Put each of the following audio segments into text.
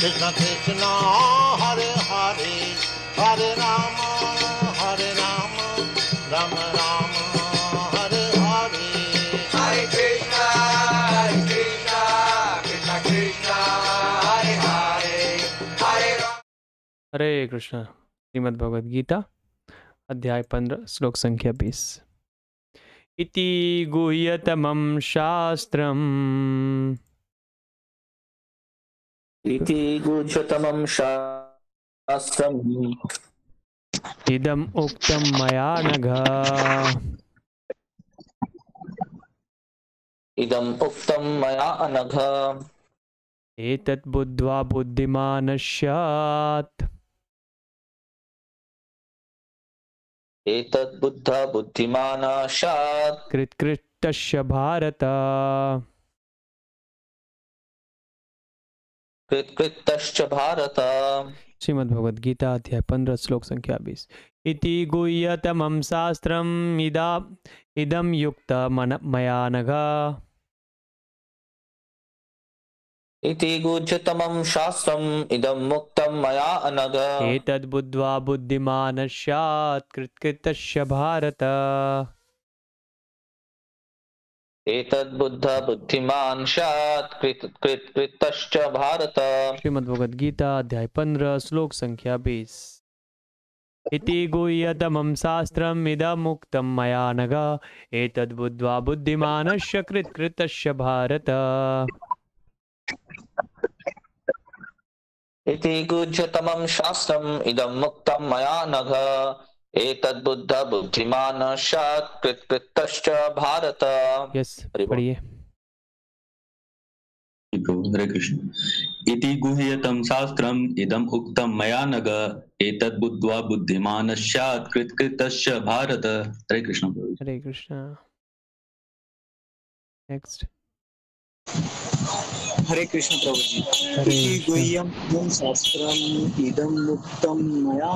कृष्ण कृष्ण हरे हरे हरे राम हरे राम राम राम हरे हरे हरे कृष्ण हरे कृष्ण कृष्ण कृष्ण हरे हरे हरे राम हरे कृष्ण श्रीमद् भगवद गीता अध्याय पंद्रह श्लोक संख्या बीस इति गुह्यतमं शास्त्रम् इति गुह्यतमं शास्त्रम् इदम् उक्तं मया नघ इदम् उक्तं मया अनघ एतत् बुद्ध्वा बुद्धिमानः स्यात् एतत् बुद्धा बुद्धिमानः स्यात् कृत्कृष्टस्य भारत कृतकृतश्च भारत श्रीमद्भगवद्गीता अध्याय पंद्रह श्लोक संख्या बीस इति गुह्यतमं शास्त्रम् इदा इदं युक्त मया नघ इति गुह्यतमं शास्त्रम् इदं मुक्तं मया अनघ एतद्बुद्ध्वा बुद्धिमानः स्यात् कृतकृतश्च भारत एतद्बुद्ध बुद्धिमान कृत कृत भगवद गीता अध्याय 15 श्लोक संख्या बीस इति गुह्यतमं शास्त्रम् इदमुक्तं मया नग एतद्बुद्ध्वा बुद्धिमानस्य कृतकृतस्य भारत इति गुह्यतमं शास्त्रम् इदमुक्तं मया नग एतद्बुद्ध बुद्धिमान सत्कृतकृतश्च भारत यस पढ़िए हरे कृष्ण इति गुह्यतम शास्त्रम इदम उक्तम मया नग एतद् बुद्ध्वा बुद्धिमान सत्कृतकृतश्च भारत हरे कृष्ण हरे कृष्ण नेक्स्ट हरे कृष्ण प्रभु जी गुह्यम मैं शास्त्रम इदम मुक्तम मया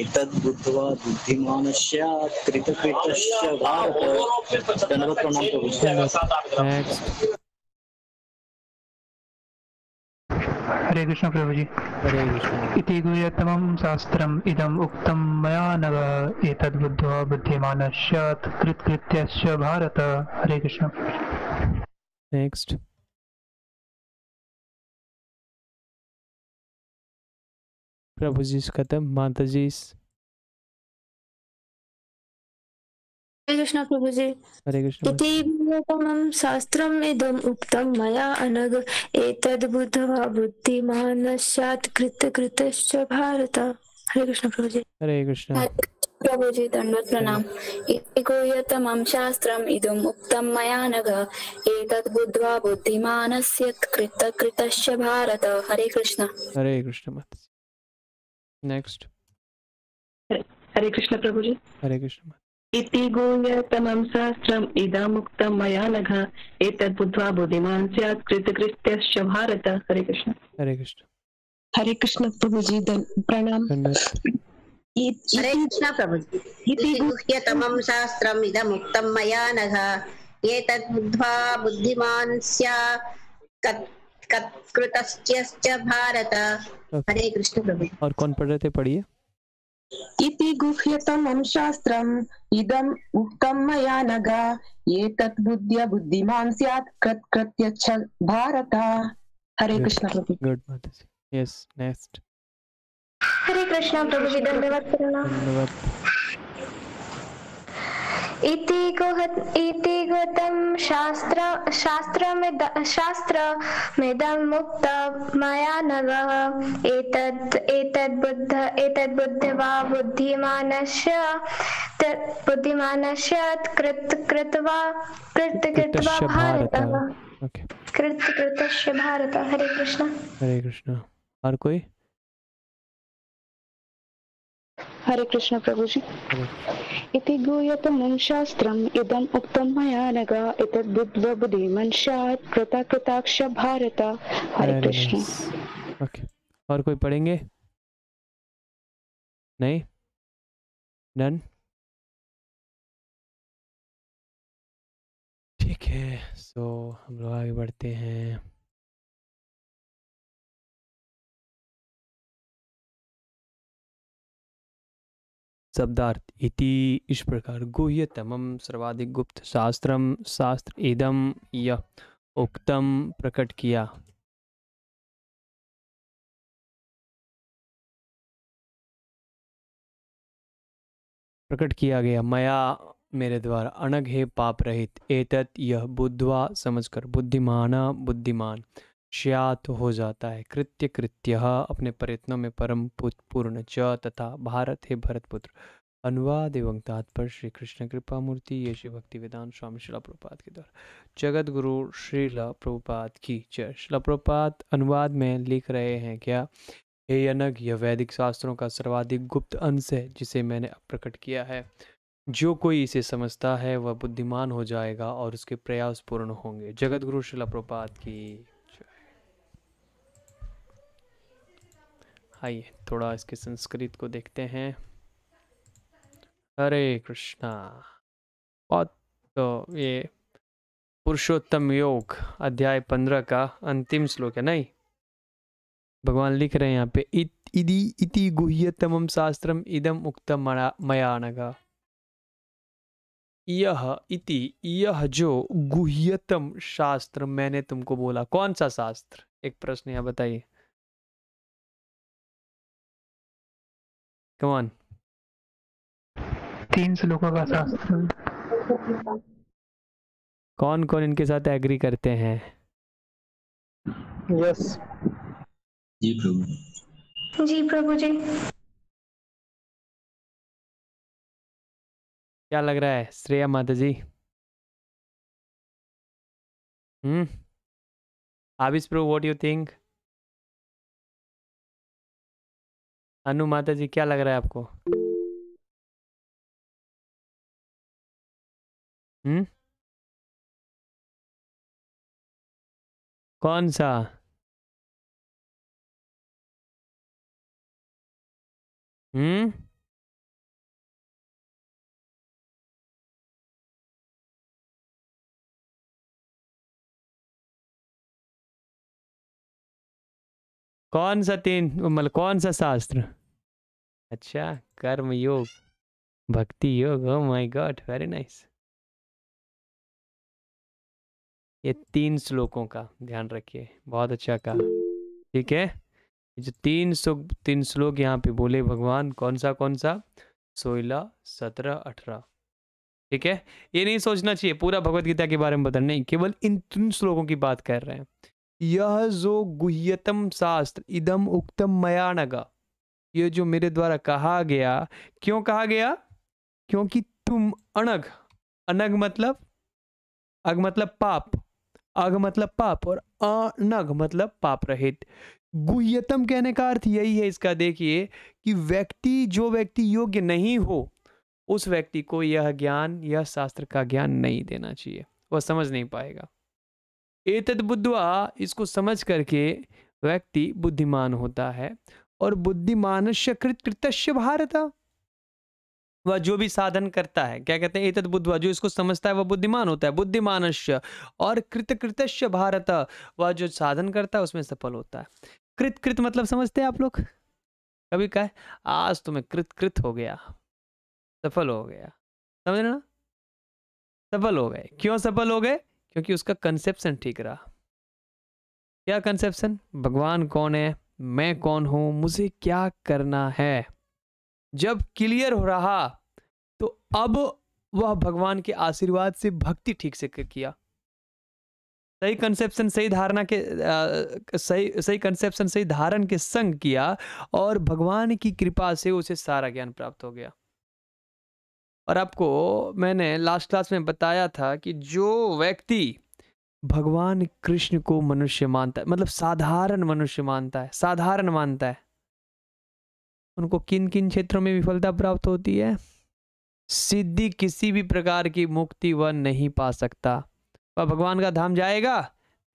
एतद् बुद्ध्वा बुद्धिमान स्यात् कृतकृतस्य भारत धन्यवाद प्रणाम प्रभु जी हरे कृष्ण प्रभु जी हरे कृष्ण इति गुह्यतमं शास्त्रम् इदम् उक्तं मया नव एतद्बुद्ध्वा बुद्धिमानस्यात् कृतकृत्यस्य भारत हरे कृष्ण next प्रभु जी से खत्म माता जी कृष्ण प्रभु जी हरे कृष्ण अनग एतद् बुद्ध्वा बुद्धिमानश्चात् कृत भारत हरे कृष्ण प्रभु जी हरे कृष्ण प्रभुजी तन्वत्प्रणाम् प्रणाम गूय तमं शास्त्रम् इदम् उक्तं मया नघ एतद् बुद्ध्वा बुद्धिमानस्य कृतकृतश्च भारत हरे कृष्ण हरे कृष्ण नेक्स्ट हरे कृष्ण प्रभुजी हरे कृष्ण इति शास्त्रम् इदमुक्तं मया नघ एतद् बुद्ध्वा बुद्धिमान् स्यात् कृतकृत्यश्च भारत हरे कृष्ण हरे कृष्ण हरे कृष्ण प्रभुजी प्रणाम तमं शास्त्रम् मया नघ एतद्बुद्ध्वा बुद्धिमान् कृतश्च भारत हरे कृष्ण और कौन पढ़ रहे थे पढ़िए इति गुह्यतमं शास्त्रम् इदम् उक्तं मया नघ एतत् बुद्ध्य बुद्धिमान् स्यात् कृत्कृत्य भारत हरे कृष्ण प्रभु गुड नेक्स्ट हरे कृष्णा प्रभु विदंडवत इति इति शास्त्र शास्त्र में शास्त्र मुक्त माया नगः एतद् एतद् बुद्ध एतद् बुद्धिमानस्य बुद्धिमानस्य कृत कृत कृत कृतस्य भारत हरे कृष्ण हरे कृष्ण और कोई हरे कृष्ण प्रभु जी इति गूयत शास्त्रम् इदम उक्तम मया नग एतद् बुद्ध्वा बुद्धि मनशात् कृता कृताक्ष भारत हरे कृष्ण ओके और कोई पढ़ेंगे नहीं नन ठीक है सो हम लोग आगे बढ़ते हैं शब्दार्थ इति इस प्रकार गुह्यतमम सर्वाधिक गुप्त शास्त्रम शास्त्र इदम यह उक्तम प्रकट किया प्रकट किया गया मया मेरे द्वारा अनग हे पाप रहित एतत यह बुद्धवा समझकर बुद्धिमाना बुद्धिमान श्यात हो जाता है कृत्य कृत्य अपने प्रयत्नों में परम पूर्ण च तथा भारत हे भरतपुत्र अनुवाद एवं तात्पर्य श्री कृष्ण कृपा मूर्ति ये श्री भक्ति विदान स्वामी शिला प्रपात के द्वारा जगत गुरु श्रीला प्रभुपात की जय शिला प्रपात अनुवाद में लिख रहे हैं क्या हे अनग यह वैदिक शास्त्रों का सर्वाधिक गुप्त अंश है जिसे मैंने प्रकट किया है जो कोई इसे समझता है वह बुद्धिमान हो जाएगा और उसके प्रयास पूर्ण होंगे जगत गुरु शिला प्रपात की आइए थोड़ा इसके संस्कृत को देखते हैं हरे कृष्णा बहुत तो ये पुरुषोत्तम योग अध्याय पंद्रह का अंतिम श्लोक है नहीं भगवान लिख रहे हैं यहाँ पे इति इति गुह्यतम शास्त्रम इदम उक्त मयानगा यह इति यह जो गुह्यतम शास्त्र मैंने तुमको बोला कौन सा शास्त्र एक प्रश्न यहाँ बताइए Come on. तीन श्लोकों का शास्त्र कौन कौन इनके साथ एग्री करते हैं यस जी प्रभु जी प्रभु जी क्या लग रहा है श्रेया माता जी हम्म आबिस प्रभु व्हाट यू थिंक अनु माता जी क्या लग रहा है आपको हम्म कौन सा हम्म कौन सा तीन मतलब कौन सा शास्त्र अच्छा कर्म yoga bhakti yoga oh my god very nice ये तीन श्लोकों का ध्यान रखिए बहुत अच्छा कहा ठीक है जो तीन सौ तीन श्लोक यहाँ पे बोले भगवान कौन सा कौन सा सोलह सत्रह अठारह ठीक है ये नहीं सोचना चाहिए पूरा भगवत गीता के बारे में बताना नहीं केवल इन तीन श्लोकों की बात कर रहे हैं यह जो गुह्यतम शास्त्र इदम उक्तम मयानगा यह जो मेरे द्वारा कहा गया क्यों कहा गया क्योंकि तुम अनग अनग मतलब अग मतलब पाप अग मतलब पाप और अनग मतलब पाप रहित गुह्यतम कहने का अर्थ यही है इसका देखिए कि व्यक्ति जो व्यक्ति योग्य नहीं हो उस व्यक्ति को यह ज्ञान यह शास्त्र का ज्ञान नहीं देना चाहिए वह समझ नहीं पाएगा एतद बुद्धवा इसको समझ करके व्यक्ति बुद्धिमान होता है और बुद्धिमान कृत कृतस्य भारत वह जो भी साधन करता है क्या कहते हैं एतद बुद्धवा जो इसको समझता है वह बुद्धिमान होता है बुद्धिमान और कृत कृत्य भारत वह जो साधन करता है उसमें सफल होता है कृत कृत मतलब समझते हैं आप लोग कभी कहे आज तुम्हें तो कृतकृत कृत कृत हो गया सफल हो गया समझ रहे ना सफल हो गए क्यों सफल हो गए क्योंकि उसका कंसेप्शन ठीक रहा क्या कंसेप्शन भगवान कौन है मैं कौन हूं मुझे क्या करना है जब क्लियर हो रहा तो अब वह भगवान के आशीर्वाद से भक्ति ठीक से किया सही कंसेप्शन सही धारणा के आ, सही सही कंसेप्शन सही धारण के संग किया और भगवान की कृपा से उसे सारा ज्ञान प्राप्त हो गया और आपको मैंने लास्ट क्लास में बताया था कि जो व्यक्ति भगवान कृष्ण को मनुष्य मानता है मतलब साधारण मनुष्य मानता है साधारण मानता है उनको किन किन क्षेत्रों में विफलता प्राप्त होती है सिद्धि किसी भी प्रकार की मुक्ति वह नहीं पा सकता वह भगवान का धाम जाएगा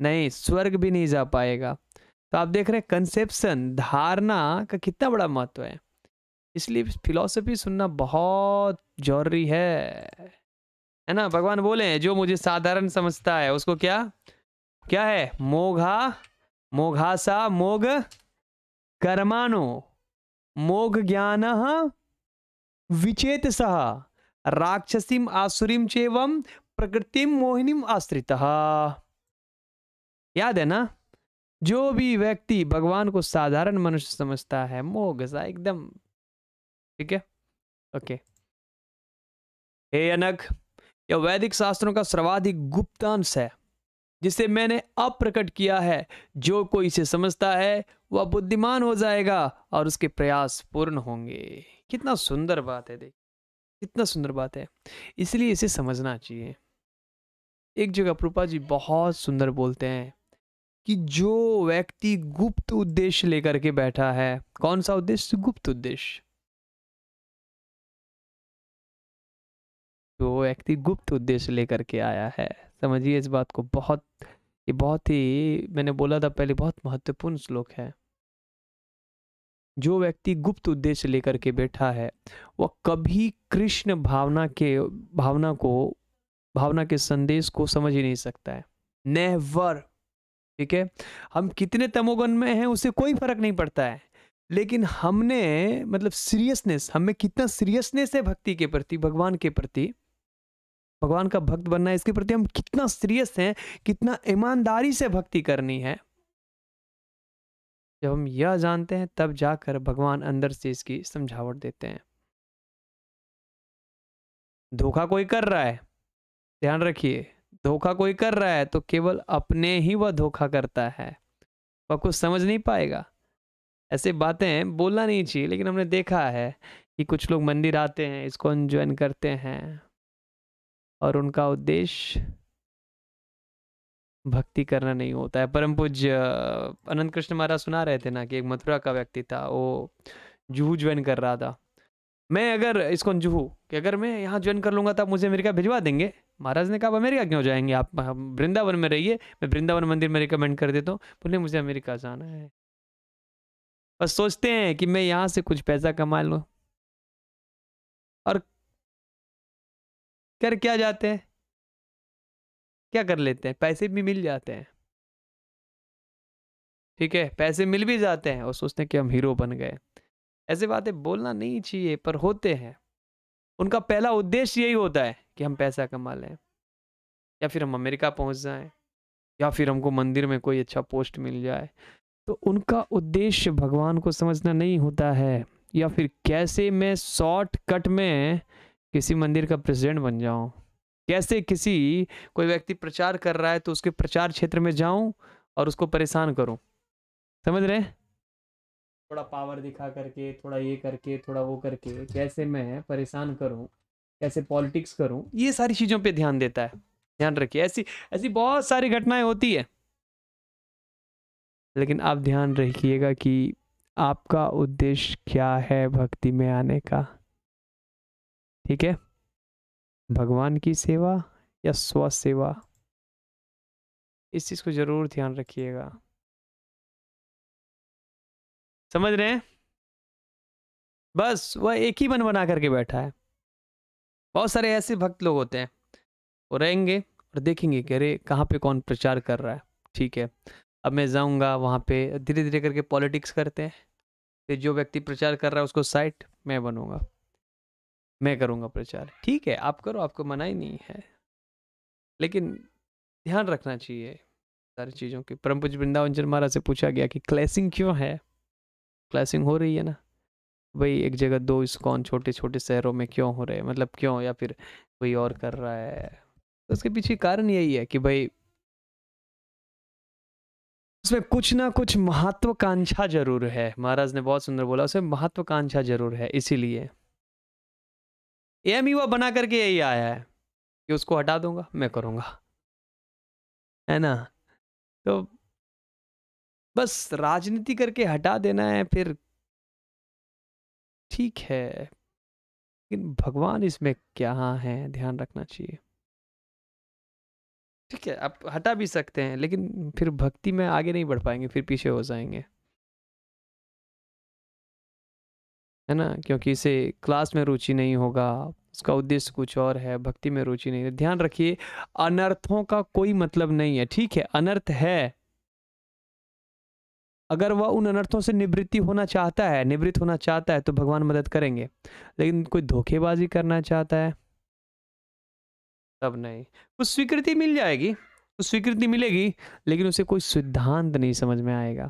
नहीं स्वर्ग भी नहीं जा पाएगा तो आप देख रहे हैं कंसेप्शन धारणा का कितना बड़ा महत्व है इसलिए फिलॉसफी सुनना बहुत जरूरी है है ना भगवान बोले हैं जो मुझे साधारण समझता है उसको क्या क्या है मोघा मोघासा मोघ कर्मानो मोघ ज्ञान विचेत सह राक्षसीम आसुरीम चेवम प्रकृतिम मोहिनीम आश्रित याद है ना जो भी व्यक्ति भगवान को साधारण मनुष्य समझता है मोघ सा एकदम ठीक है ओके हे अनग यह वैदिक शास्त्रों का सर्वाधिक गुप्तांश है जिसे मैंने अप्रकट किया है जो कोई इसे समझता है वह बुद्धिमान हो जाएगा और उसके प्रयास पूर्ण होंगे कितना सुंदर बात है देख कितना सुंदर बात है इसलिए इसे समझना चाहिए एक जगह प्रूपा जी बहुत सुंदर बोलते हैं कि जो व्यक्ति गुप्त उद्देश्य लेकर के बैठा है कौन सा उद्देश्य गुप्त उद्देश्य तो वो व्यक्ति गुप्त उद्देश्य लेकर के आया है समझिए इस बात को बहुत ये बहुत ही मैंने बोला था पहले बहुत महत्वपूर्ण श्लोक है जो व्यक्ति गुप्त उद्देश्य लेकर के बैठा है वह कभी कृष्ण भावना के भावना को भावना के संदेश को समझ ही नहीं सकता है नेवर ठीक है हम कितने तमोगन में हैं उसे कोई फर्क नहीं पड़ता है लेकिन हमने मतलब सीरियसनेस हमें कितना सीरियसनेस है भक्ति के प्रति भगवान के प्रति भगवान का भक्त बनना है इसके प्रति हम कितना सीरियस हैं कितना ईमानदारी से भक्ति करनी है जब हम यह जानते हैं तब जाकर भगवान अंदर से इसकी समझावट देते हैं धोखा कोई कर रहा है ध्यान रखिए धोखा कोई कर रहा है तो केवल अपने ही वह धोखा करता है वह कुछ समझ नहीं पाएगा ऐसे बातें बोलना नहीं चाहिए लेकिन हमने देखा है कि कुछ लोग मंदिर आते हैं इसको ज्वाइन करते हैं और उनका उद्देश्य भक्ति करना नहीं होता है परम पूज्य अनंत कृष्ण महाराज सुना रहे थे ना कि एक मथुरा का व्यक्ति था वो जूहू ज्वाइन कर रहा था मैं अगर इसको जूहू कि अगर मैं यहाँ ज्वाइन कर लूंगा तो आप मुझे अमेरिका भिजवा देंगे महाराज ने कहा अमेरिका क्यों जाएंगे आप वृंदावन में रहिए मैं वृंदावन मंदिर में रिकमेंड कर देता हूँ बोले मुझे अमेरिका जाना है बस सोचते हैं कि मैं यहाँ से कुछ पैसा कमा लूँ और कर क्या जाते हैं क्या कर लेते हैं पैसे भी मिल जाते हैं ठीक है पैसे मिल भी जाते हैं और सोचते हैं कि हम हीरो बन गए ऐसे बातें बोलना नहीं चाहिए पर होते हैं उनका पहला उद्देश्य यही होता है कि हम पैसा कमा लें या फिर हम अमेरिका पहुंच जाएं या फिर हमको मंदिर में कोई अच्छा पोस्ट मिल जाए तो उनका उद्देश्य भगवान को समझना नहीं होता है या फिर कैसे मैं शॉर्टकट में किसी मंदिर का प्रेसिडेंट बन जाऊं कैसे किसी कोई व्यक्ति प्रचार कर रहा है तो उसके प्रचार क्षेत्र में जाऊं और उसको परेशान करूं समझ रहे थोड़ा पावर दिखा करके थोड़ा ये करके थोड़ा वो करके कैसे मैं परेशान करूं कैसे पॉलिटिक्स करूं ये सारी चीज़ों पे ध्यान देता है ध्यान रखिए ऐसी ऐसी बहुत सारी घटनाएं होती है लेकिन आप ध्यान रखिएगा कि आपका उद्देश्य क्या है भक्ति में आने का ठीक है भगवान की सेवा या स्व सेवा इस चीज़ को ज़रूर ध्यान रखिएगा समझ रहे हैं बस वह एक ही मन बना करके बैठा है बहुत सारे ऐसे भक्त लोग होते हैं वो रहेंगे और देखेंगे कि अरे कहाँ पे कौन प्रचार कर रहा है ठीक है अब मैं जाऊँगा वहां पे धीरे धीरे करके पॉलिटिक्स करते हैं फिर जो व्यक्ति प्रचार कर रहा है उसको साइट मैं बनूंगा मैं करूँगा प्रचार ठीक है आप करो आपको मना ही नहीं है लेकिन ध्यान रखना चाहिए सारी चीज़ों की परम पुज वृंदावन चंद महाराज से पूछा गया कि क्लैसिंग क्यों है क्लैसिंग हो रही है ना भाई एक जगह दो इस्कॉन छोटे छोटे शहरों में क्यों हो रहे हैं मतलब क्यों या फिर कोई और कर रहा है तो उसके पीछे कारण यही है कि भाई उसमें कुछ ना कुछ महत्वाकांक्षा जरूर है महाराज ने बहुत सुंदर बोला उसमें महत्वाकांक्षा जरूर है इसीलिए एम युवा बना करके यही आया है कि उसको हटा दूंगा मैं करूंगा है ना तो बस राजनीति करके हटा देना है फिर ठीक है लेकिन भगवान इसमें क्या है ध्यान रखना चाहिए ठीक है आप हटा भी सकते हैं लेकिन फिर भक्ति में आगे नहीं बढ़ पाएंगे फिर पीछे हो जाएंगे है ना क्योंकि इसे क्लास में रुचि नहीं होगा उसका उद्देश्य कुछ और है भक्ति में रुचि नहीं है ध्यान रखिए अनर्थों का कोई मतलब नहीं है ठीक है अनर्थ है अगर वह उन अनर्थों से निवृत्ति होना चाहता है निवृत्त होना चाहता है तो भगवान मदद करेंगे लेकिन कोई धोखेबाजी करना चाहता है तब नहीं कुछ स्वीकृति मिल जाएगी कुछ स्वीकृति मिलेगी लेकिन उसे कोई सिद्धांत नहीं समझ में आएगा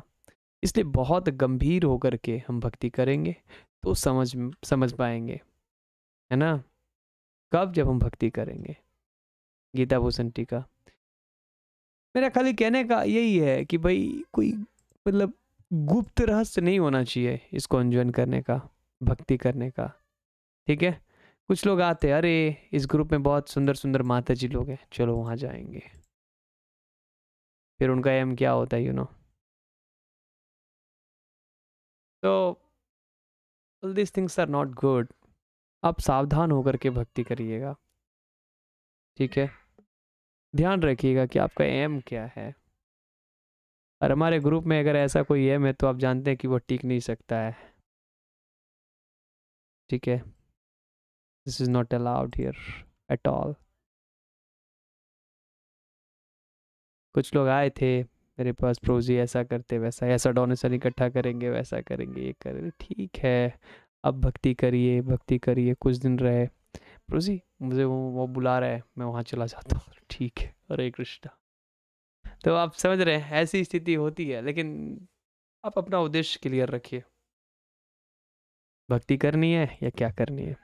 इसलिए बहुत गंभीर होकर के हम भक्ति करेंगे तो समझ समझ पाएंगे है ना कब जब हम भक्ति करेंगे गीता भूषण टीका मेरा खाली कहने का यही है कि भाई कोई मतलब गुप्त रहस्य नहीं होना चाहिए इसको अंजन करने का भक्ति करने का ठीक है कुछ लोग आते हैं अरे इस ग्रुप में बहुत सुंदर सुंदर माता जी लोग हैं चलो वहाँ जाएंगे फिर उनका एम क्या होता है यू नो तो all this things are not good आप सावधान होकर के भक्ति करिएगा ठीक है ध्यान रखिएगा कि आपका एम क्या है और हमारे ग्रुप में अगर ऐसा कोई एम है तो आप जानते हैं कि वो टिक नहीं सकता है ठीक है this is not allowed here at all कुछ लोग आए थे मेरे पास प्रोजी ऐसा करते वैसा ऐसा डोनेशन इकट्ठा करेंगे वैसा करेंगे ये करेंगे ठीक है अब भक्ति करिए भक्ति करिए कुछ दिन रहे प्रोजी मुझे वो वो बुला रहा है मैं वहाँ चला जाता हूँ ठीक है हरे कृष्णा तो आप समझ रहे हैं ऐसी स्थिति होती है लेकिन आप अपना उद्देश्य क्लियर रखिए भक्ति करनी है या क्या करनी है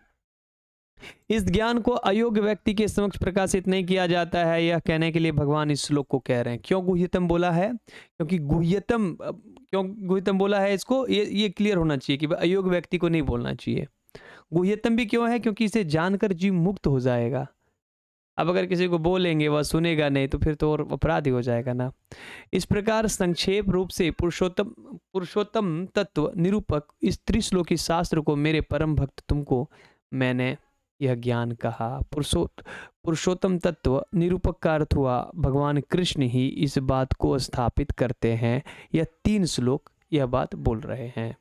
इस ज्ञान को अयोग्य व्यक्ति के समक्ष प्रकाशित नहीं किया जाता है यह कहने के लिए भगवान इस श्लोक को कह रहे हैं क्यों गुह्यतम बोला है क्योंकि गुह्यतम क्यों गुह्यतम बोला है इसको ये ये क्लियर होना चाहिए कि अयोग्य व्यक्ति को नहीं बोलना चाहिए गुह्यतम भी क्यों है क्योंकि इसे जानकर जीव मुक्त हो जाएगा अब अगर किसी को बोलेंगे वह सुनेगा नहीं तो फिर तो और अपराध ही हो जाएगा ना इस प्रकार संक्षेप रूप से पुरुषोत्तम पुरुषोत्तम तत्व निरूपक इस त्रिश्लोकी शास्त्र को मेरे परम भक्त तुमको मैंने यह ज्ञान कहा पुरुषोत्त पुरुषोत्तम तत्व निरूपक का अर्थ हुआ भगवान कृष्ण ही इस बात को स्थापित करते हैं यह तीन श्लोक यह बात बोल रहे हैं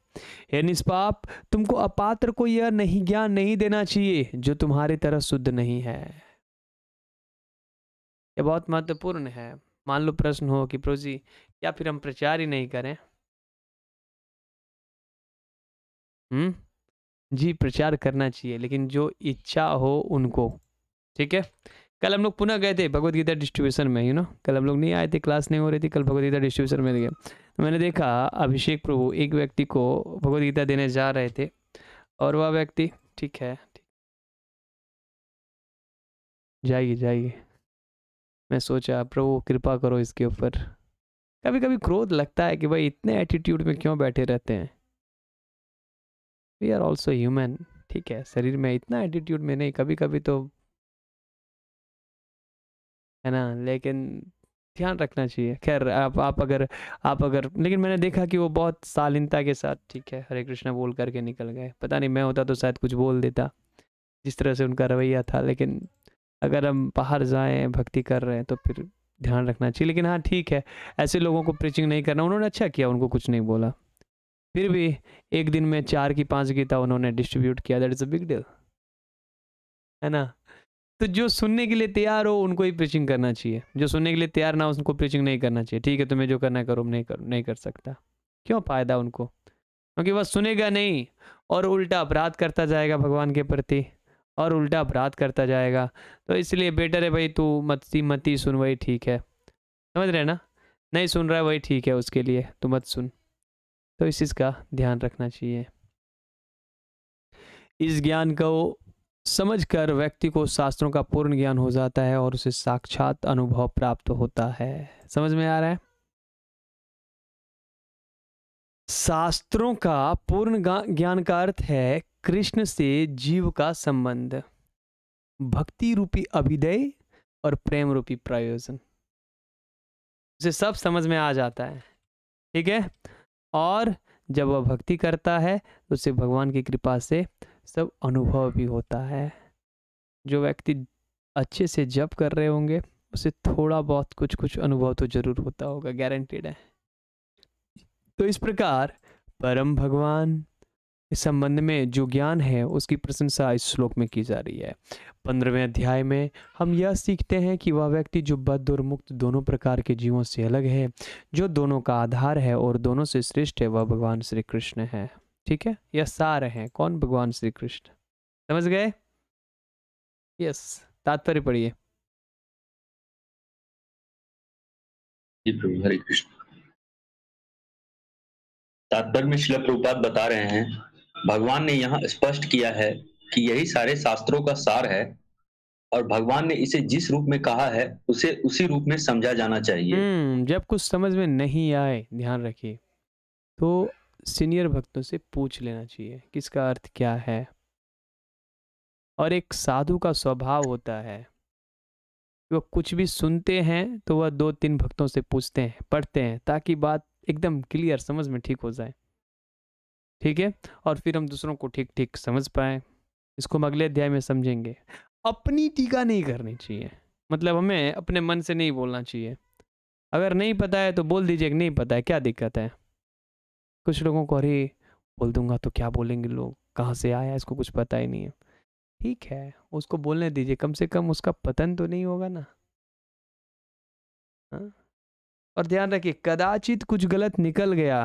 हे निष्पाप तुमको अपात्र को यह नहीं ज्ञान नहीं देना चाहिए जो तुम्हारी तरह शुद्ध नहीं है यह बहुत महत्वपूर्ण है मान लो प्रश्न हो कि प्रोजी या क्या फिर हम प्रचार ही नहीं करें हम्म जी प्रचार करना चाहिए लेकिन जो इच्छा हो उनको ठीक है कल हम लोग पुनः गए थे भगवत गीता डिस्ट्रीब्यूशन में यू नो कल हम लोग नहीं आए थे क्लास नहीं हो रही थी कल भगवत गीता डिस्ट्रीब्यूशन में गए तो मैंने देखा अभिषेक प्रभु एक व्यक्ति को भगवत गीता देने जा रहे थे और वह व्यक्ति ठीक है जाइए जाइए मैं सोचा प्रभु कृपा करो इसके ऊपर कभी कभी क्रोध लगता है कि भाई इतने एटीट्यूड में क्यों बैठे रहते हैं वी आर ऑल्सो ह्यूमन ठीक है शरीर में इतना एटीट्यूड में नहीं कभी कभी तो है ना लेकिन ध्यान रखना चाहिए खैर आप आप अगर आप अगर लेकिन मैंने देखा कि वो बहुत शालीनता के साथ ठीक है हरे कृष्णा बोल करके निकल गए पता नहीं मैं होता तो शायद कुछ बोल देता जिस तरह से उनका रवैया था लेकिन अगर हम बाहर जाएं भक्ति कर रहे हैं तो फिर ध्यान रखना चाहिए लेकिन हाँ ठीक है ऐसे लोगों को प्रीचिंग नहीं करना उन्होंने अच्छा किया उनको कुछ नहीं बोला फिर भी एक दिन में चार की पांच गीता उन्होंने डिस्ट्रीब्यूट किया that is a big deal है ना तो जो सुनने के लिए तैयार हो उनको ही प्रीचिंग करना चाहिए जो सुनने के लिए तैयार ना हो उनको प्रीचिंग नहीं करना चाहिए ठीक है तुम्हें जो करना करो नहीं कर नहीं कर सकता क्यों फ़ायदा उनको क्योंकि वह सुनेगा नहीं और उल्टा अपराध करता जाएगा भगवान के प्रति और उल्टा अपराध करता जाएगा तो इसलिए बेटर है भाई तू मती मती सुन वही ठीक है समझ रहे ना नहीं सुन रहा है वही ठीक है उसके लिए तू मत सुन तो इस चीज़ का ध्यान रखना चाहिए इस ज्ञान को समझकर व्यक्ति को शास्त्रों का पूर्ण ज्ञान हो जाता है और उसे साक्षात अनुभव प्राप्त होता है समझ में आ रहा है शास्त्रों का पूर्ण ज्ञान का अर्थ है कृष्ण से जीव का संबंध भक्ति रूपी अभिदय और प्रेम रूपी प्रयोजन उसे सब समझ में आ जाता है ठीक है और जब वह भक्ति करता है तो उसे भगवान की कृपा से सब अनुभव भी होता है जो व्यक्ति अच्छे से जप कर रहे होंगे उसे थोड़ा बहुत कुछ कुछ अनुभव तो जरूर होता होगा गारंटेड है तो इस प्रकार परम भगवान इस संबंध में जो ज्ञान है उसकी प्रशंसा इस श्लोक में की जा रही है पंद्रहवें अध्याय में हम यह सीखते हैं कि वह व्यक्ति जो बद्ध और मुक्त दोनों प्रकार के जीवों से अलग है जो दोनों का आधार है और दोनों से श्रेष्ठ है वह भगवान श्री कृष्ण है ठीक है यह सार हैं कौन भगवान श्री कृष्ण समझ गए यस तात्पर्य पढ़िए हरे कृष्ण तात्पर्य में शिला प्रभुपाद बता रहे हैं भगवान ने यहाँ स्पष्ट किया है कि यही सारे शास्त्रों का सार है और भगवान ने इसे जिस रूप में कहा है उसे उसी रूप में समझा जाना चाहिए हम्म, जब कुछ समझ में नहीं आए ध्यान रखिए तो सीनियर भक्तों से पूछ लेना चाहिए किसका अर्थ क्या है और एक साधु का स्वभाव होता है वह कुछ भी सुनते हैं तो वह दो तीन भक्तों से पूछते हैं पढ़ते हैं ताकि बात एकदम क्लियर समझ में ठीक हो जाए ठीक है और फिर हम दूसरों को ठीक ठीक समझ पाए इसको हम अगले अध्याय में समझेंगे अपनी टीका नहीं करनी चाहिए मतलब हमें अपने मन से नहीं बोलना चाहिए अगर नहीं पता है तो बोल दीजिए कि नहीं पता है क्या दिक्कत है कुछ लोगों को अरे बोल दूंगा तो क्या बोलेंगे लोग कहाँ से आया इसको कुछ पता ही नहीं है ठीक है उसको बोलने दीजिए कम से कम उसका पतन तो नहीं होगा ना हा? और ध्यान रखिए कदाचित कुछ गलत निकल गया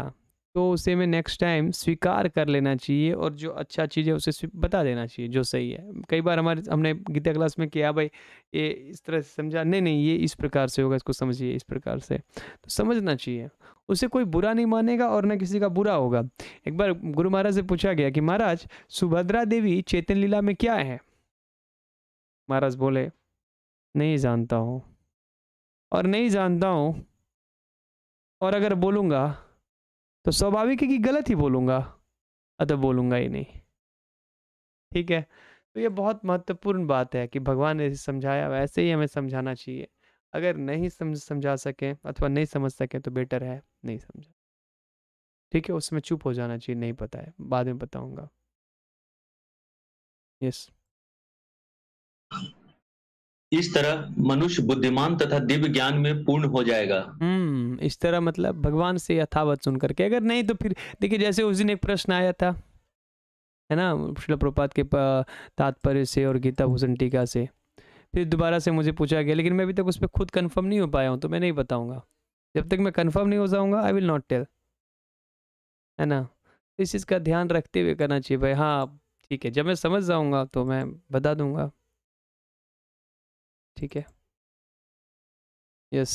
तो उसे हमें नेक्स्ट टाइम स्वीकार कर लेना चाहिए और जो अच्छा चीज़ है उसे बता देना चाहिए जो सही है कई बार हमारे हमने गीता क्लास में किया भाई ये इस तरह से समझा नहीं नहीं ये इस प्रकार से होगा इसको समझिए इस प्रकार से तो समझना चाहिए उसे कोई बुरा नहीं मानेगा और ना किसी का बुरा होगा एक बार गुरु महाराज से पूछा गया कि महाराज सुभद्रा देवी चेतन लीला में क्या है महाराज बोले नहीं जानता हूँ और नहीं जानता हूँ और अगर बोलूँगा तो स्वाभाविक है कि गलत ही बोलूंगा अतः बोलूंगा ही नहीं ठीक है तो ये बहुत महत्वपूर्ण बात है कि भगवान ने समझाया वैसे ही हमें समझाना चाहिए अगर नहीं समझ समझा सकें अथवा नहीं समझ सकें तो बेटर है नहीं समझा ठीक है उसमें चुप हो जाना चाहिए नहीं पता है बाद में बताऊंगा यस yes. इस तरह मनुष्य बुद्धिमान तथा दिव्य ज्ञान में पूर्ण हो जाएगा हम्म इस तरह मतलब भगवान से यथावत सुन करके अगर नहीं तो फिर देखिए जैसे उस दिन एक प्रश्न आया था है ना शिल प्रपात के तात्पर्य से और गीता भूषण टीका से फिर दोबारा से मुझे पूछा गया लेकिन मैं अभी तक उस पर खुद कन्फर्म नहीं हो पाया हूँ तो मैं नहीं बताऊँगा जब तक मैं कन्फर्म नहीं हो जाऊँगा आई विल नॉट टेल है ना इस चीज़ का ध्यान रखते हुए करना चाहिए भाई हाँ ठीक है जब मैं समझ जाऊँगा तो मैं बता दूँगा ठीक है यस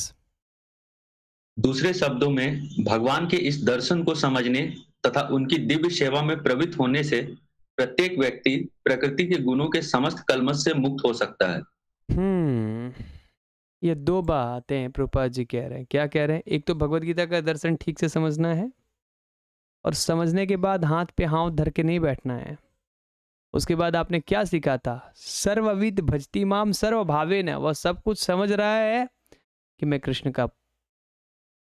दूसरे शब्दों में भगवान के इस दर्शन को समझने तथा उनकी दिव्य सेवा में प्रवृत्त होने से प्रत्येक व्यक्ति प्रकृति के गुणों के समस्त कलमत से मुक्त हो सकता है हम्म ये दो बातें हैं जी कह रहे हैं क्या कह रहे हैं एक तो भगवत गीता का दर्शन ठीक से समझना है और समझने के बाद हाथ पे हाथ धर के नहीं बैठना है उसके बाद आपने क्या सीखा था सर्वविद भजती माम सर्वभावे न वह सब कुछ समझ रहा है कि मैं कृष्ण का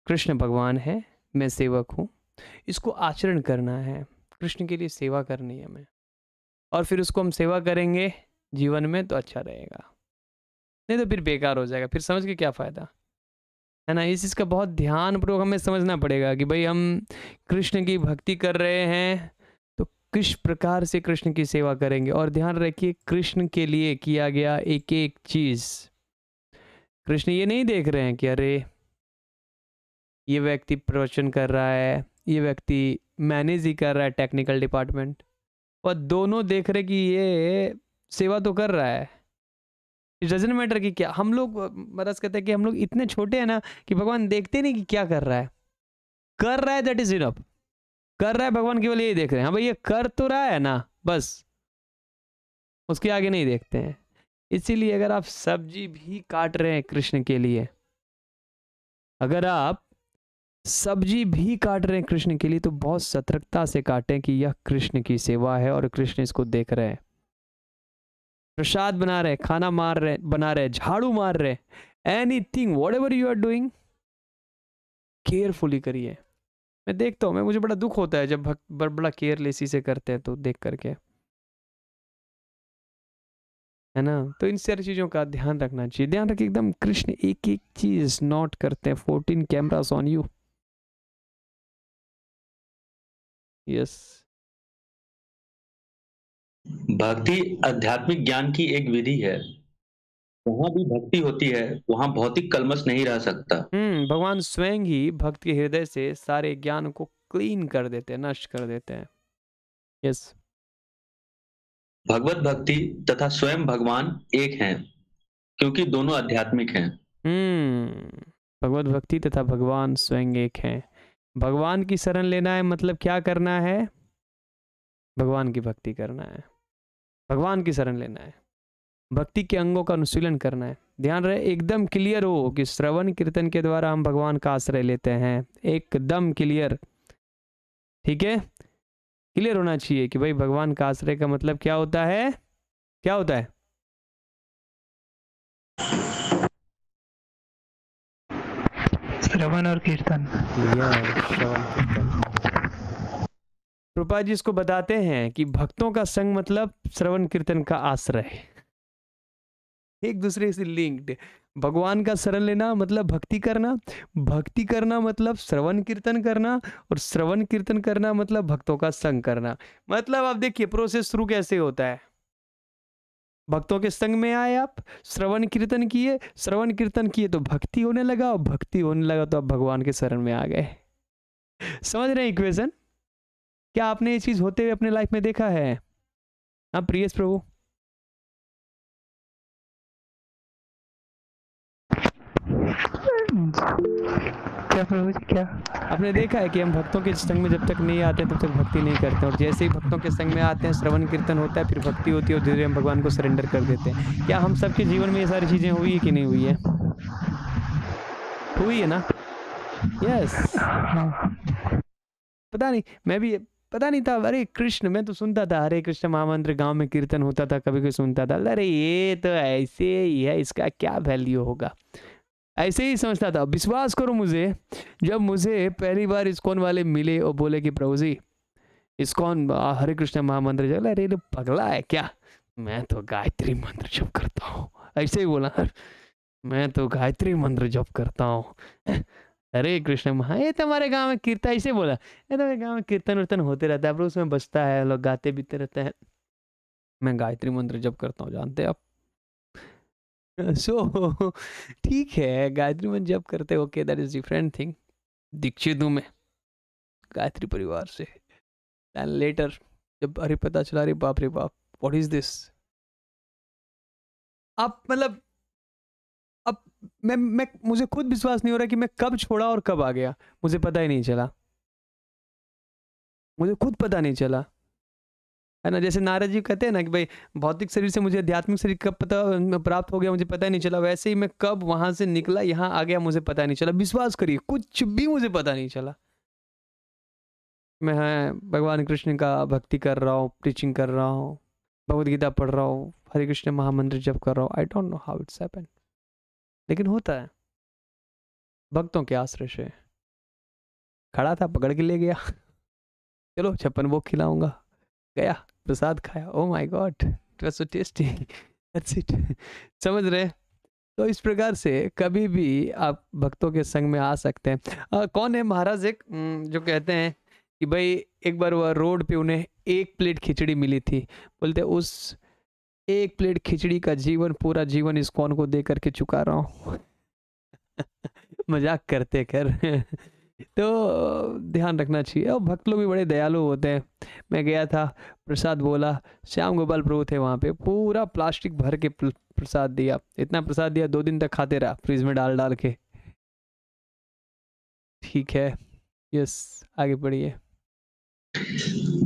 कृष्ण भगवान है मैं सेवक हूँ इसको आचरण करना है कृष्ण के लिए सेवा करनी है हमें और फिर उसको हम सेवा करेंगे जीवन में तो अच्छा रहेगा नहीं तो फिर बेकार हो जाएगा फिर समझ के क्या फ़ायदा है ना इस चीज़ का बहुत ध्यानपूर्वक हमें समझना पड़ेगा कि भाई हम कृष्ण की भक्ति कर रहे हैं किस प्रकार से कृष्ण की सेवा करेंगे और ध्यान रखिए कृष्ण के लिए किया गया एक एक चीज कृष्ण ये नहीं देख रहे हैं कि अरे ये व्यक्ति प्रवचन कर रहा है ये व्यक्ति मैनेज ही कर रहा है टेक्निकल डिपार्टमेंट और दोनों देख रहे कि ये सेवा तो कर रहा है इट डजेंट मैटर कि क्या हम लोग मरस कहते हैं कि हम लोग इतने छोटे हैं ना कि भगवान देखते नहीं कि क्या कर रहा है कर रहा है दैट इज इनफ कर रहा है भगवान केवल यही देख रहे हैं हाँ भाई ये कर तो रहा है ना बस उसके आगे नहीं देखते हैं इसीलिए अगर आप सब्जी भी काट रहे हैं कृष्ण के लिए अगर आप सब्जी भी काट रहे हैं कृष्ण के लिए तो बहुत सतर्कता से काटें कि यह कृष्ण की सेवा है और कृष्ण इसको देख रहे हैं प्रसाद बना रहे खाना मार रहे बना रहे झाड़ू मार रहे anything whatever you are doing carefully करिए मैं देखता हूँ मैं मुझे बड़ा दुख होता है जब बड़ा केयरलेसी से करते हैं तो देख करके है ना तो इन सारी चीज़ों का ध्यान रखना चाहिए ध्यान रखिए एकदम कृष्ण एक एक चीज़ नोट करते हैं fourteen cameras on you yes भक्ति आध्यात्मिक ज्ञान की एक विधि है वहाँ भी भक्ति होती है वहाँ भौतिक कलमश नहीं रह सकता हम्म भगवान स्वयं ही भक्त के हृदय से सारे ज्ञान को क्लीन कर देते हैं नष्ट कर देते हैं यस भगवत भक्ति तथा स्वयं भगवान एक हैं क्योंकि दोनों आध्यात्मिक हैं हम्म भगवत भक्ति तथा भगवान स्वयं एक हैं भगवान की शरण लेना है मतलब क्या करना है भगवान की भक्ति करना है भगवान की शरण लेना है भक्ति के अंगों का अनुशीलन करना है ध्यान रहे एकदम क्लियर हो कि श्रवण कीर्तन के द्वारा हम भगवान का आश्रय लेते हैं एकदम क्लियर ठीक है क्लियर होना चाहिए कि भाई भगवान का आश्रय का मतलब क्या होता है क्या होता है श्रवण और कीर्तन कृपा जी इसको बताते हैं कि भक्तों का संग मतलब श्रवण कीर्तन का आश्रय एक दूसरे से लिंक्ड भगवान का शरण लेना मतलब भक्ति करना भक्ति करना मतलब श्रवण कीर्तन करना और श्रवण कीर्तन करना मतलब भक्तों का संग करना मतलब आप देखिए प्रोसेस शुरू कैसे होता है भक्तों के संग में आए आप श्रवण कीर्तन किए श्रवण कीर्तन किए तो भक्ति होने लगा और भक्ति होने लगा तो आप भगवान के शरण में आ गए समझ रहे हैं इक्वेशन क्या आपने ये चीज़ होते हुए अपने लाइफ में देखा है हाँ प्रियस प्रभु क्या प्रभु जी क्या आपने देखा है कि हम भक्तों के संग में जब तक नहीं आते तब तक भक्ति नहीं करते और जैसे ही भक्तों के संग में आते हैं श्रवण कीर्तन होता है फिर भक्ति होती है और धीरे धीरे हम भगवान को सरेंडर कर देते हैं क्या हम सबके जीवन में ये सारी चीज़ें हुई है कि नहीं हुई है हुई है ना यस पता नहीं मैं भी पता नहीं था अरे कृष्ण मैं तो सुनता था हरे कृष्ण महामंत्र गांव में कीर्तन होता था कभी कभी सुनता था अरे ये तो ऐसे ही है इसका क्या वैल्यू होगा ऐसे ही समझता था विश्वास करो मुझे जब मुझे पहली बार इस्कॉन वाले मिले और बोले कि प्रभु जी इस्कॉन हरे कृष्ण महामंत्र जब अरे ये तो पगला है क्या मैं तो गायत्री मंत्र जप करता हूँ ऐसे ही बोला मैं तो गायत्री मंत्र जप करता हूँ अरे कृष्ण महा ये तुम्हारे तो गांव में कीर्तन ऐसे बोला ये तुम्हारे तो गांव में कीर्तन उर्तन होते रहता है पर उसमें बचता है लोग गाते बीते रहते हैं मैं गायत्री मंत्र जप करता हूँ जानते आप सो ठीक है गायत्री मंत्र जब करते okay that is different thing दीक्षित हूँ मैं गायत्री परिवार से एंड लेटर जब अरे पता चला रे बाप रे बाप व्हाट इज दिस आप मतलब अब मैं मैं मुझे खुद विश्वास नहीं हो रहा कि मैं कब छोड़ा और कब आ गया मुझे पता ही नहीं चला मुझे खुद पता नहीं चला है ना जैसे नारद जी कहते हैं ना कि भाई भौतिक शरीर से मुझे आध्यात्मिक शरीर कब पता प्राप्त हो गया मुझे पता ही नहीं चला वैसे ही मैं कब वहां से निकला यहाँ आ गया मुझे पता नहीं चला विश्वास करिए कुछ भी मुझे पता नहीं चला मैं भगवान कृष्ण का भक्ति कर रहा हूँ टीचिंग कर रहा हूँ भगवदगीता पढ़ रहा हूँ हरे कृष्ण महामंत्र जप कर रहा हूँ I don't know how it's happen लेकिन होता है भक्तों के आश्रय से खड़ा था पकड़ के ले गया चलो छप्पन वो खिलाऊंगा गया प्रसाद खाया oh my god it was so tasty that's it समझ रहे तो इस प्रकार से कभी भी आप भक्तों के संग में आ सकते हैं आ, कौन है महाराज एक जो कहते हैं कि भाई एक बार वह रोड पे उन्हें एक प्लेट खिचड़ी मिली थी बोलते उस एक प्लेट खिचड़ी का जीवन पूरा जीवन इस कौन को दे करके चुका रहा हूँ मजाक करते कर तो ध्यान रखना चाहिए और भक्त लोग भी बड़े दयालु होते हैं मैं गया था प्रसाद बोला श्याम गोपाल प्रभु थे वहाँ पे पूरा प्लास्टिक भर के प्रसाद दिया इतना प्रसाद दिया दो दिन तक खाते रहा फ्रिज में डाल डाल के ठीक है यस आगे बढ़िए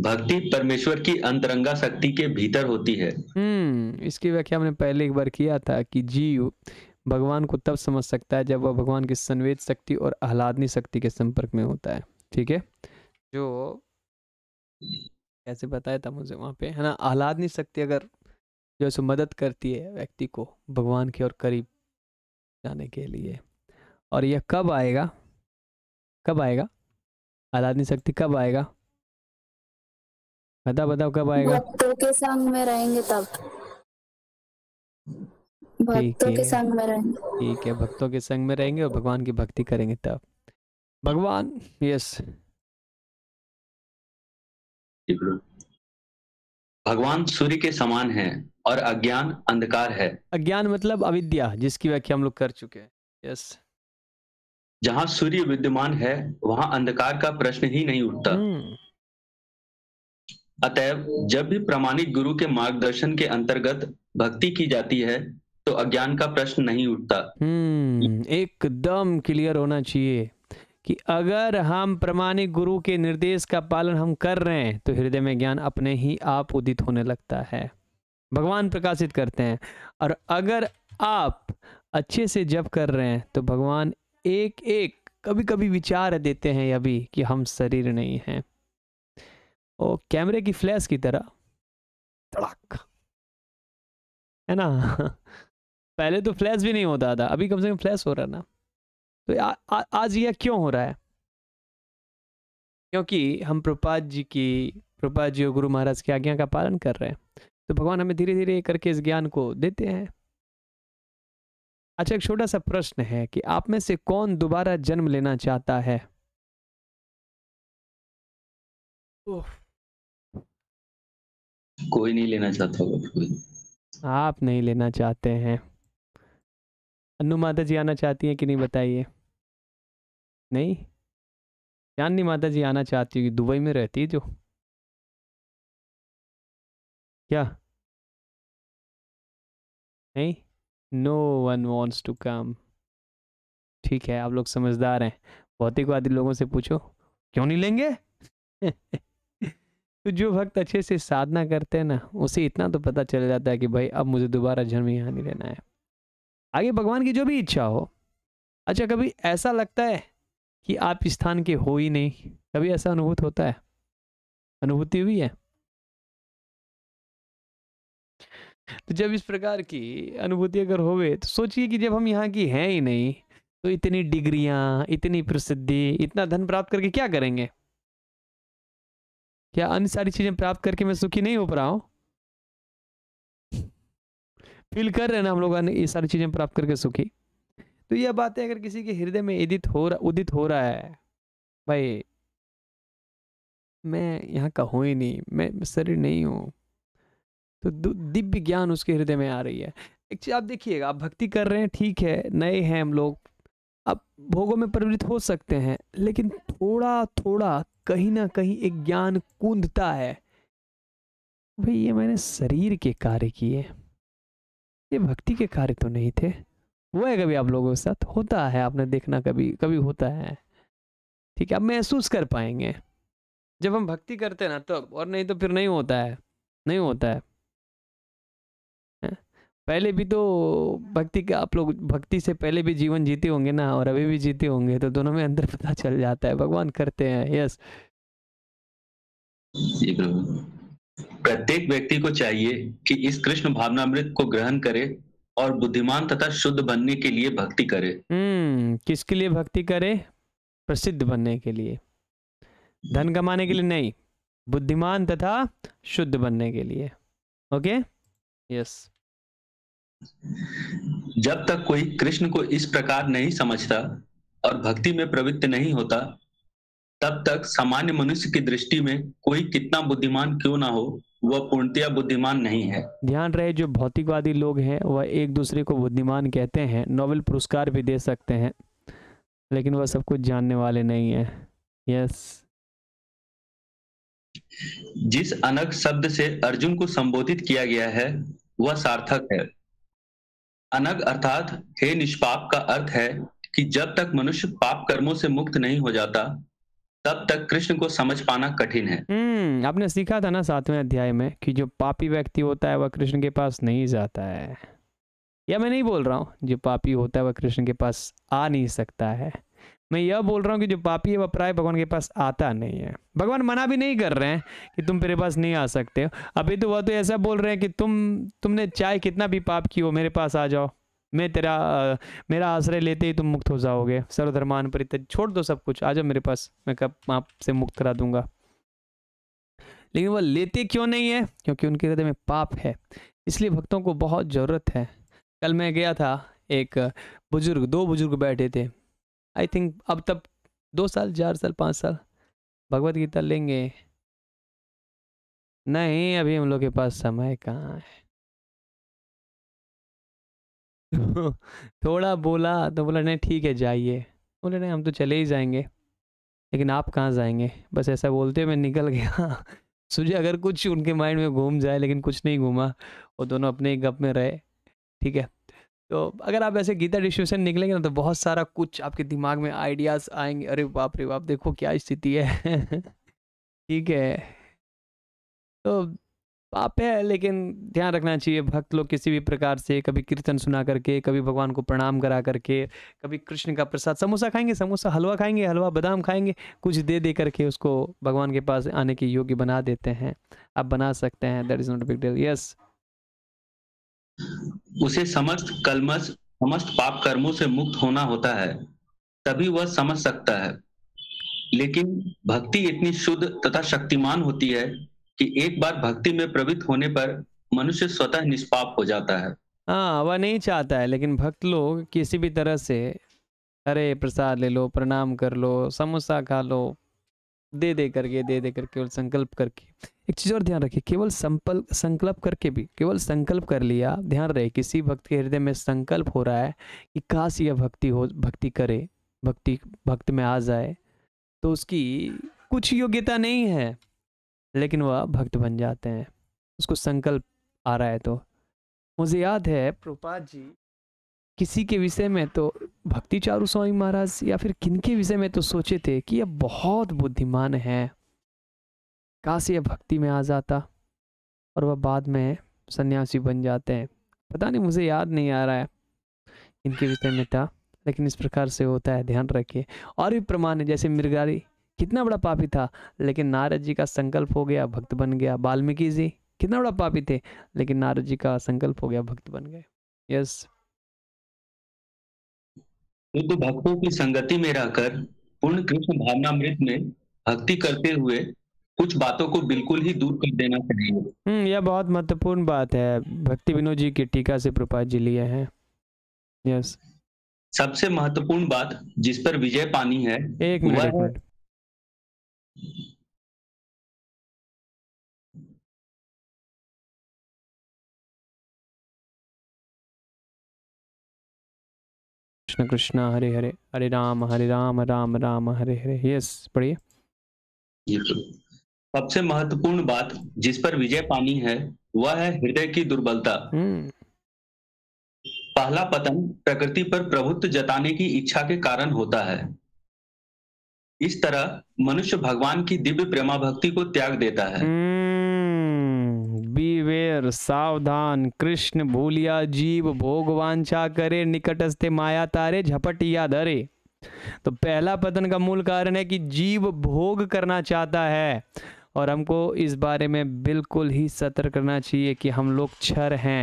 भक्ति परमेश्वर की अंतरंगा शक्ति के भीतर होती है हम्म इसकी व्याख्या हमने पहले एक बार किया था कि जीव भगवान को तब समझ सकता है जब वह भगवान की संवेद शक्ति और आह्लादनी शक्ति के संपर्क में होता है ठीक है जो कैसे बताया था मुझे वहाँ पे है ना आह्लादनी शक्ति अगर जो है मदद करती है व्यक्ति को भगवान के और करीब जाने के लिए और यह कब आएगा कब आएगा आह्लादनी शक्ति कब आएगा बताओ बताओ कब आएगा भक्तों के संग में रहेंगे तब भक्तों के संग में रहेंगे ठीक है भक्तों के संग में रहेंगे और भगवान की भक्ति करेंगे तब भगवान यस भगवान सूर्य के समान है और अज्ञान अंधकार है अज्ञान मतलब अविद्या जिसकी व्याख्या हम लोग कर चुके हैं यस जहाँ सूर्य विद्यमान है वहां अंधकार का प्रश्न ही नहीं उठता हम्म। अतएव जब भी प्रमाणिक गुरु के मार्गदर्शन के अंतर्गत भक्ति की जाती है तो अज्ञान का प्रश्न नहीं उठता हम्म एकदम क्लियर होना चाहिए कि अगर हम प्रमाणिक गुरु के निर्देश का पालन हम कर रहे हैं तो हृदय में ज्ञान अपने ही आप उदित होने लगता है भगवान प्रकाशित करते हैं और अगर आप अच्छे से जप कर रहे हैं तो भगवान एक एक कभी कभी विचार देते हैं अभी कि हम शरीर नहीं हैं ओ कैमरे की फ्लैश की तरह तड़ाक है ना पहले तो फ्लैश भी नहीं होता था अभी कम से कम फ्लैश हो रहा ना तो आ, आ, आज यह क्यों हो रहा है क्योंकि हम प्रपात जी की प्रपात जी और गुरु महाराज की आज्ञा का पालन कर रहे हैं तो भगवान हमें धीरे धीरे करके इस ज्ञान को देते हैं अच्छा एक छोटा सा प्रश्न है कि आप में से कौन दोबारा जन्म लेना चाहता है कोई नहीं लेना चाहता होगा कोई आप नहीं लेना चाहते हैं अनु माता जी आना चाहती हैं कि नहीं बताइए नहीं जाननी माता जी आना चाहती होगी दुबई में रहती है जो क्या नहीं no one wants to come ठीक है आप लोग समझदार हैं भौतिकवादी लोगों से पूछो क्यों नहीं लेंगे तो जो भक्त अच्छे से साधना करते हैं ना उसे इतना तो पता चल जाता है कि भाई अब मुझे दोबारा जन्म यहाँ नहीं लेना है आगे भगवान की जो भी इच्छा हो अच्छा कभी ऐसा लगता है कि आप स्थान के हो ही नहीं कभी ऐसा अनुभूत होता है अनुभूति हुई है तो जब इस प्रकार की अनुभूति अगर होवे तो सोचिए कि जब हम यहाँ की हैं ही नहीं तो इतनी डिग्रियां इतनी प्रसिद्धि इतना धन प्राप्त करके क्या करेंगे क्या अन्य सारी चीजें प्राप्त करके मैं सुखी नहीं हो पा रहा हूं फील कर रहे हैं ना हम लोग ये सारी चीज़ें प्राप्त करके सुखी तो यह है अगर किसी के हृदय में इदित हो रहा उदित हो रहा है भाई मैं यहाँ का हूँ ही नहीं मैं शरीर नहीं हूँ तो दिव्य ज्ञान उसके हृदय में आ रही है एक चीज़ आप देखिएगा आप भक्ति कर रहे हैं ठीक है नए हैं हम लोग आप भोगों में प्रवृत्त हो सकते हैं लेकिन थोड़ा थोड़ा कहीं ना कहीं एक ज्ञान कूदता है भाई ये मैंने शरीर के कार्य किए ये भक्ति के कार्य तो नहीं थे हुआ है कभी आप लोगों के साथ होता है आपने देखना कभी कभी होता है ठीक है आप महसूस कर पाएंगे जब हम भक्ति करते ना तब तो, और नहीं तो फिर नहीं होता है नहीं होता है पहले भी तो भक्ति का आप लोग भक्ति से पहले भी जीवन जीते होंगे ना और अभी भी जीते होंगे तो दोनों में अंदर पता चल जाता है भगवान करते हैं यस जी प्रभु प्रत्येक व्यक्ति को चाहिए कि इस कृष्ण भावनामृत को ग्रहण करे और बुद्धिमान तथा शुद्ध बनने के लिए भक्ति करे हम्म किसके लिए भक्ति करे प्रसिद्ध बनने के लिए धन कमाने के लिए नहीं बुद्धिमान तथा शुद्ध बनने के लिए ओके यस जब तक कोई कृष्ण को इस प्रकार नहीं समझता और भक्ति में प्रवृत्त नहीं होता तब तक सामान्य मनुष्य की दृष्टि में कोई कितना बुद्धिमान क्यों ना हो वह पूर्णतया बुद्धिमान नहीं है ध्यान रहे जो भौतिकवादी लोग हैं वह एक दूसरे को बुद्धिमान कहते हैं नोबेल पुरस्कार भी दे सकते हैं लेकिन वह सब कुछ जानने वाले नहीं है यस जिस अनग शब्द से अर्जुन को संबोधित किया गया है वह सार्थक है अनग अर्थात हे निष्पाप का अर्थ है कि जब तक मनुष्य पाप कर्मों से मुक्त नहीं हो जाता तब तक कृष्ण को समझ पाना कठिन है हम्म आपने सीखा था ना सातवें अध्याय में कि जो पापी व्यक्ति होता है वह कृष्ण के पास नहीं जाता है या मैं नहीं बोल रहा हूँ जो पापी होता है वह कृष्ण के पास आ नहीं सकता है मैं यह बोल रहा हूँ कि जो पापी है वह प्राय भगवान के पास आता नहीं है भगवान मना भी नहीं कर रहे हैं कि तुम मेरे पास नहीं आ सकते हो अभी तो वह तो ऐसा बोल रहे हैं कि तुम तुमने चाहे कितना भी पाप की हो मेरे पास आ जाओ मैं तेरा मेरा आश्रय लेते ही तुम मुक्त हो जाओगे सर्वधर्मान परित छोड़ दो सब कुछ आ जाओ मेरे पास मैं कब आपसे मुक्त करा दूंगा लेकिन वह लेते क्यों नहीं है क्योंकि उनके हृदय में पाप है इसलिए भक्तों को बहुत ज़रूरत है कल मैं गया था एक बुजुर्ग दो बुजुर्ग बैठे थे आई थिंक अब तब दो साल चार साल पाँच साल भगवत गीता लेंगे नहीं अभी हम लोग के पास समय कहाँ है तो थोड़ा बोला तो बोला नहीं ठीक है जाइए बोले नहीं हम तो चले ही जाएंगे लेकिन आप कहाँ जाएंगे बस ऐसा बोलते हुए मैं निकल गया सुझे अगर कुछ उनके माइंड में घूम जाए लेकिन कुछ नहीं घूमा वो दोनों अपने ही गप में रहे ठीक है तो अगर आप ऐसे गीता डिस्ट्रीब्यूशन निकलेंगे ना तो बहुत सारा कुछ आपके दिमाग में आइडियाज़ आएंगे अरे बाप रे बाप देखो क्या स्थिति है ठीक है तो पाप है लेकिन ध्यान रखना चाहिए भक्त लोग किसी भी प्रकार से कभी कीर्तन सुना करके कभी भगवान को प्रणाम करा करके कभी कृष्ण का प्रसाद समोसा खाएंगे समोसा हलवा खाएंगे हलवा बादाम खाएंगे कुछ दे दे करके उसको भगवान के पास आने के योग्य बना देते हैं आप बना सकते हैं that is not big deal yes उसे समस्त कलमस समस्त पाप कर्मों से मुक्त होना होता है तभी वह समझ सकता है लेकिन भक्ति इतनी शुद्ध तथा शक्तिमान होती है कि एक बार भक्ति में प्रवृत्त होने पर मनुष्य स्वतः निष्पाप हो जाता है हाँ वह नहीं चाहता है लेकिन भक्त लोग किसी भी तरह से अरे प्रसाद ले लो प्रणाम कर लो समोसा खा लो दे दे करके दे दे करके केवल संकल्प करके एक चीज़ और ध्यान रखिए केवल संपल संकल्प करके भी केवल संकल्प कर लिया ध्यान रहे किसी भक्त के हृदय में संकल्प हो रहा है कि काश यह भक्ति हो भक्ति करे भक्ति भक्त में आ जाए तो उसकी कुछ योग्यता नहीं है लेकिन वह भक्त बन जाते हैं उसको संकल्प आ रहा है तो मुझे याद है प्रपात जी किसी के विषय में तो भक्ति चारू स्वामी महाराज या फिर किन के विषय में तो सोचे थे कि यह बहुत बुद्धिमान है कहाँ से यह भक्ति में आ जाता और वह बाद में सन्यासी बन जाते हैं पता नहीं मुझे याद नहीं आ रहा है इनके विषय में था लेकिन इस प्रकार से होता है ध्यान रखिए और भी प्रमाण है जैसे मिर्गारी कितना बड़ा पापी था लेकिन नारद जी का संकल्प हो गया भक्त बन गया वाल्मीकि जी कितना बड़ा पापी थे लेकिन नारद जी का संकल्प हो गया भक्त बन गए यस तो भक्तों की संगति में रहकर पूर्ण कृष्ण भावनामृत में भक्ति करते हुए कुछ बातों को बिल्कुल ही दूर कर देना चाहिए हम्म यह बहुत महत्वपूर्ण बात है भक्ति विनोद जी की टीका से प्रपात जी लिए हैं यस सबसे महत्वपूर्ण बात जिस पर विजय पानी है एक मिनट कृष्ण कृष्ण हरे हरे हरे राम हरे राम राम राम हरे हरे यस पढ़िए तो सबसे महत्वपूर्ण बात जिस पर विजय पानी है वह है हृदय की दुर्बलता हम्म। पहला पतन प्रकृति पर प्रभुत्व जताने की इच्छा के कारण होता है इस तरह मनुष्य भगवान की दिव्य प्रेमा भक्ति को त्याग देता है बीवेर हम्म, सावधान कृष्ण भूलिया जीव भोगवांछा करे निकटस्थे माया तारे झपटिया धरे तो पहला पतन का मूल कारण है कि जीव भोग करना चाहता है और हमको इस बारे में बिल्कुल ही सतर्क करना चाहिए कि हम लोग क्षर हैं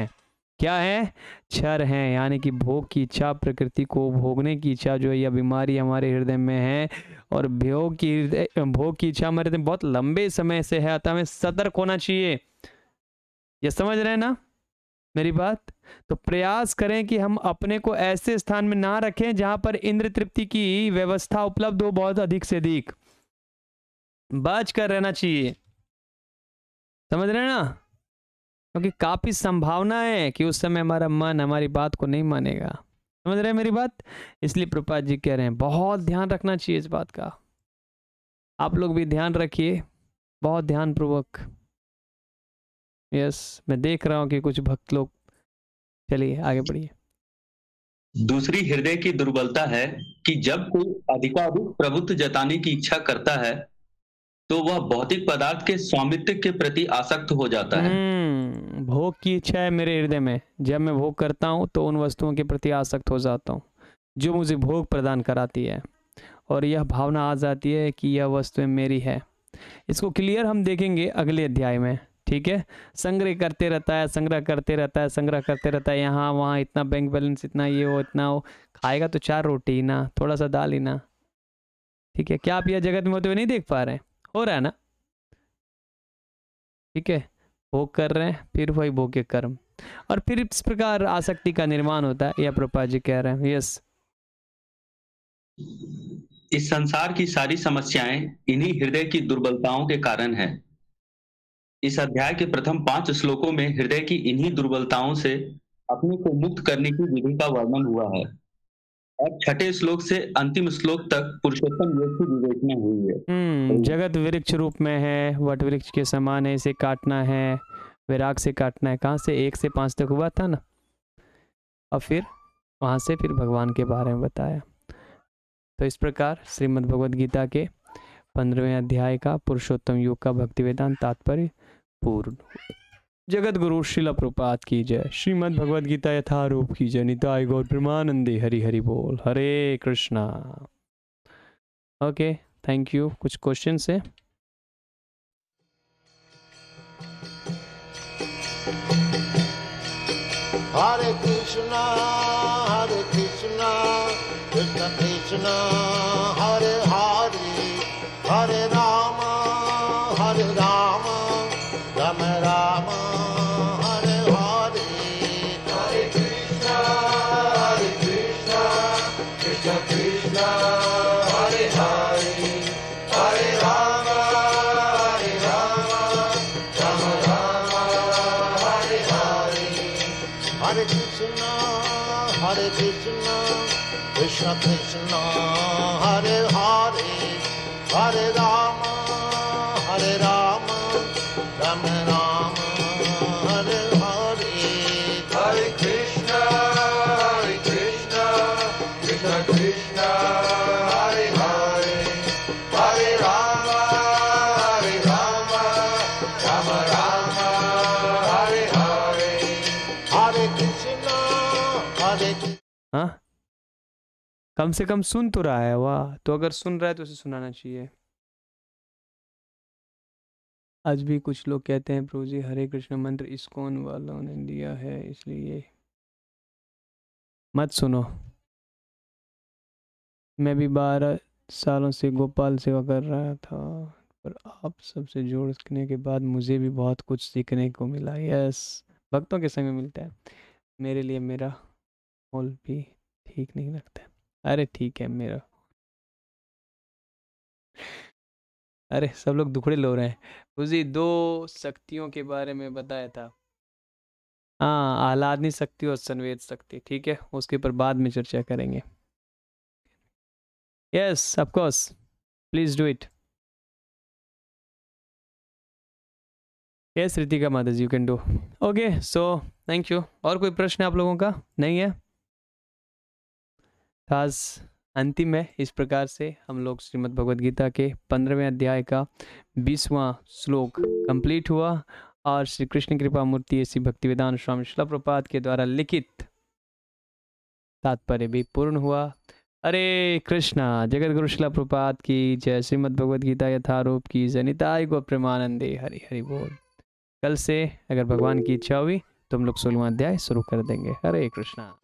क्या है क्षर हैं यानी कि भोग की इच्छा प्रकृति को भोगने की इच्छा जो है यह बीमारी हमारे हृदय में है और भोग की भोग की इच्छा हमारे हृदय में बहुत लंबे समय से है अतः हमें सतर्क होना चाहिए ये समझ रहे हैं ना मेरी बात तो प्रयास करें कि हम अपने को ऐसे स्थान में ना रखें जहां पर इंद्र तृप्ति की व्यवस्था उपलब्ध हो बहुत अधिक से अधिक बच कर रहना चाहिए समझ रहे हैं ना क्योंकि काफ़ी संभावना है कि उस समय हमारा मन हमारी बात को नहीं मानेगा समझ रहे हैं मेरी बात इसलिए प्रपात जी कह रहे हैं बहुत ध्यान रखना चाहिए इस बात का आप लोग भी ध्यान रखिए बहुत पूर्वक यस मैं देख रहा हूं कि कुछ भक्त लोग चलिए आगे बढ़िए दूसरी हृदय की दुर्बलता है कि जब कोई अधिकाधिक प्रभुत्व जताने की इच्छा करता है तो वह भौतिक पदार्थ के स्वामित्व के प्रति आसक्त हो जाता है हम्म। भोग की इच्छा है मेरे हृदय में जब मैं भोग करता हूँ तो उन वस्तुओं के प्रति आसक्त हो जाता हूँ जो मुझे भोग प्रदान कराती है और यह भावना आ जाती है कि यह वस्तुएं मेरी है इसको क्लियर हम देखेंगे अगले अध्याय में ठीक है संग्रह करते रहता है संग्रह करते रहता है संग्रह करते रहता है यहाँ वहाँ इतना बैंक बैलेंस इतना ये हो इतना हो खाएगा तो चार रोटी ही ना थोड़ा सा दाल ही ना ठीक है क्या आप यह जगत में होते हुए नहीं देख पा रहे हो रहा है ना ठीक है भोग कर रहे हैं फिर वही भोग्य कर्म और फिर इस प्रकार आसक्ति का निर्माण होता है यह प्रपा जी कह रहे हैं यस इस संसार की सारी समस्याएं इन्हीं हृदय की दुर्बलताओं के कारण है इस अध्याय के प्रथम पांच श्लोकों में हृदय की इन्हीं दुर्बलताओं से अपने को मुक्त करने की विधि का वर्णन हुआ है और छठे श्लोक से अंतिम श्लोक तक पुरुषोत्तम योग की विवेचना हुई है हम्म, तो- जगत वृक्ष रूप में है वट वृक्ष के समान है इसे काटना है विराग से काटना है कहाँ से एक से पांच तक हुआ था ना और फिर वहां से फिर भगवान के बारे में बताया तो इस प्रकार श्रीमद् भगवद गीता के पंद्रहवें अध्याय का पुरुषोत्तम योग का भक्ति वेदांत तात्पर्य पूर्ण हुआ जगत गुरु शिला प्रपात की जय श्रीमद भगवद गीता यथारूप की जय निताय गौर प्रेमानंदी हरि हरि बोल हरे कृष्णा ओके थैंक यू कुछ क्वेश्चन है हरे कृष्णा हरे कृष्णा कृष्ण कृष्णा Krishna कम से कम सुन तो रहा है वाह तो अगर सुन रहा है तो उसे सुनाना चाहिए आज भी कुछ लोग कहते हैं प्रभु जी हरे कृष्ण मंत्र इस्कोन वालों ने दिया है इसलिए मत सुनो मैं भी बारह सालों से गोपाल सेवा कर रहा था पर आप सबसे जोड़ने के बाद मुझे भी बहुत कुछ सीखने को मिला यस भक्तों के संग मिलता है मेरे लिए मेरा मोल भी ठीक नहीं लगता है अरे ठीक है मेरा अरे सब लोग दुखड़े लो रहे हैं उसी दो शक्तियों के बारे में बताया था हाँ आहलादनी शक्ति और संवेद शक्ति ठीक है उसके ऊपर बाद में चर्चा करेंगे yes of course please do it yes Ritika माता जी you can do okay so thank you और कोई प्रश्न आप लोगों का नहीं है खास अंतिम है इस प्रकार से हम लोग श्रीमद् भगवद गीता के पंद्रहवें अध्याय का बीसवां श्लोक कंप्लीट हुआ और श्री कृष्ण कृपा मूर्ति ऐसी भक्तिवेदान स्वामी शिला प्रपात के द्वारा लिखित तात्पर्य भी पूर्ण हुआ अरे कृष्णा जगत गुरु शिला प्रपात की जय श्रीमद भगवद गीता यथारूप की जनिताय को प्रेमानंदे हरि हरि बोल कल से अगर भगवान की इच्छा हुई तो हम लोग सोलवा अध्याय शुरू कर देंगे हरे कृष्णा